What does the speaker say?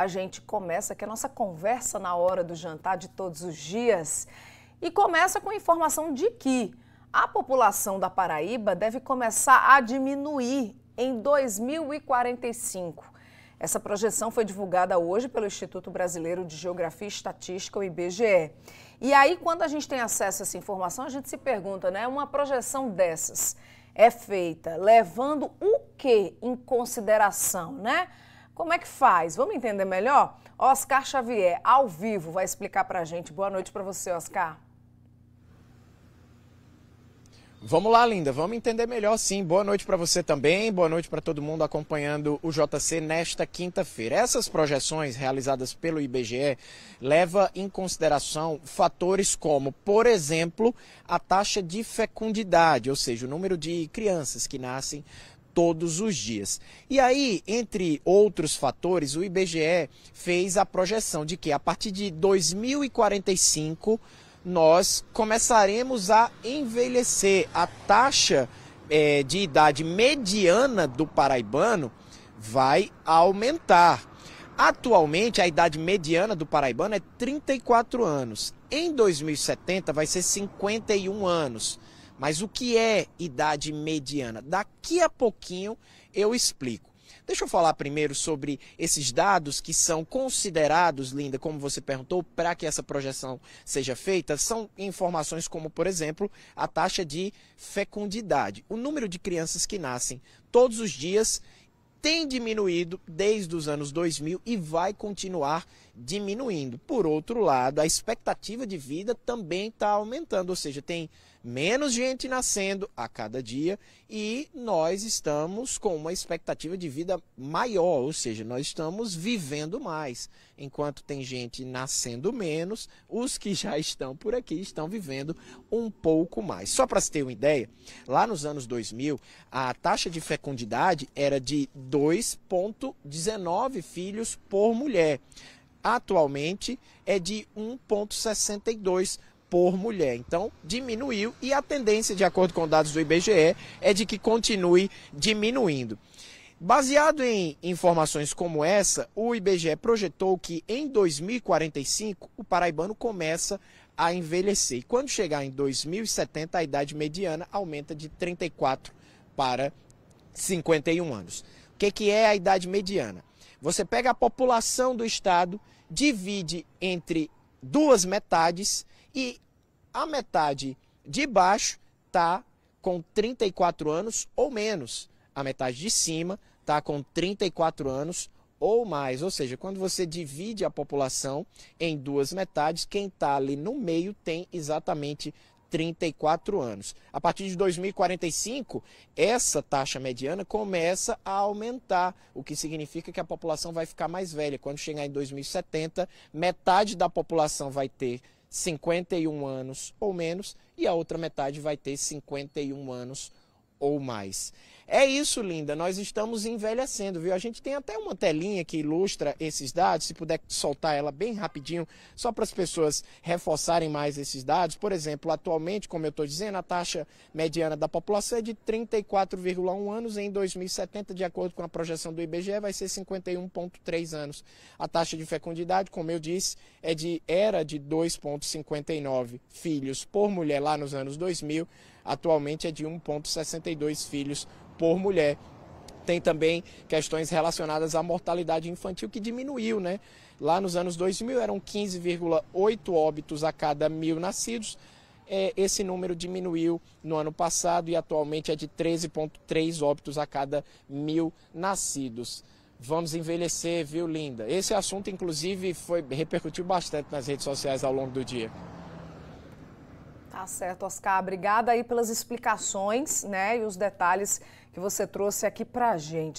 a gente começa aqui é a nossa conversa na hora do jantar de todos os dias. E começa com a informação de que a população da Paraíba deve começar a diminuir em 2045. Essa projeção foi divulgada hoje pelo Instituto Brasileiro de Geografia e Estatística, o IBGE. E aí, quando a gente tem acesso a essa informação, a gente se pergunta, né? Uma projeção dessas é feita levando o que em consideração, né? Como é que faz? Vamos entender melhor? Oscar Xavier, ao vivo, vai explicar para a gente. Boa noite para você, Oscar. Vamos lá, Linda, vamos entender melhor sim. Boa noite para você também, boa noite para todo mundo acompanhando o JC nesta quinta-feira. Essas projeções realizadas pelo IBGE levam em consideração fatores como, por exemplo, a taxa de fecundidade, ou seja, o número de crianças que nascem todos os dias. E aí, entre outros fatores, o IBGE fez a projeção de que a partir de 2045 nós começaremos a envelhecer. A taxa é, de idade mediana do paraibano vai aumentar. Atualmente, a idade mediana do paraibano é 34 anos. Em 2070, vai ser 51 anos. Mas o que é idade mediana? Daqui a pouquinho eu explico. Deixa eu falar primeiro sobre esses dados que são considerados, Linda, como você perguntou, para que essa projeção seja feita. São informações como, por exemplo, a taxa de fecundidade. O número de crianças que nascem todos os dias tem diminuído desde os anos 2000 e vai continuar diminuindo. Por outro lado, a expectativa de vida também está aumentando, ou seja, tem menos gente nascendo a cada dia e nós estamos com uma expectativa de vida maior, ou seja, nós estamos vivendo mais. Enquanto tem gente nascendo menos, os que já estão por aqui estão vivendo um pouco mais. Só para se ter uma ideia, lá nos anos 2000, a taxa de fecundidade era de 2,19 filhos por mulher atualmente é de 1,62 por mulher. Então, diminuiu e a tendência, de acordo com dados do IBGE, é de que continue diminuindo. Baseado em informações como essa, o IBGE projetou que em 2045 o paraibano começa a envelhecer. E quando chegar em 2070, a idade mediana aumenta de 34 para 51 anos. O que, que é a idade mediana? Você pega a população do estado divide entre duas metades e a metade de baixo está com 34 anos ou menos. A metade de cima está com 34 anos ou mais. Ou seja, quando você divide a população em duas metades, quem está ali no meio tem exatamente 34 anos. A partir de 2045, essa taxa mediana começa a aumentar, o que significa que a população vai ficar mais velha. Quando chegar em 2070, metade da população vai ter 51 anos ou menos e a outra metade vai ter 51 anos ou mais. É isso, linda. Nós estamos envelhecendo, viu? A gente tem até uma telinha que ilustra esses dados. Se puder soltar ela bem rapidinho, só para as pessoas reforçarem mais esses dados. Por exemplo, atualmente, como eu estou dizendo, a taxa mediana da população é de 34,1 anos. Em 2070, de acordo com a projeção do IBGE, vai ser 51,3 anos. A taxa de fecundidade, como eu disse, é de era de 2,59 filhos por mulher lá nos anos 2000. Atualmente é de 1,62 filhos por mulher. Tem também questões relacionadas à mortalidade infantil que diminuiu, né? Lá nos anos 2000 eram 15,8 óbitos a cada mil nascidos. É, esse número diminuiu no ano passado e atualmente é de 13,3 óbitos a cada mil nascidos. Vamos envelhecer, viu, linda? Esse assunto, inclusive, foi repercutiu bastante nas redes sociais ao longo do dia. Tá certo, Oscar. Obrigada aí pelas explicações né, e os detalhes que você trouxe aqui para gente.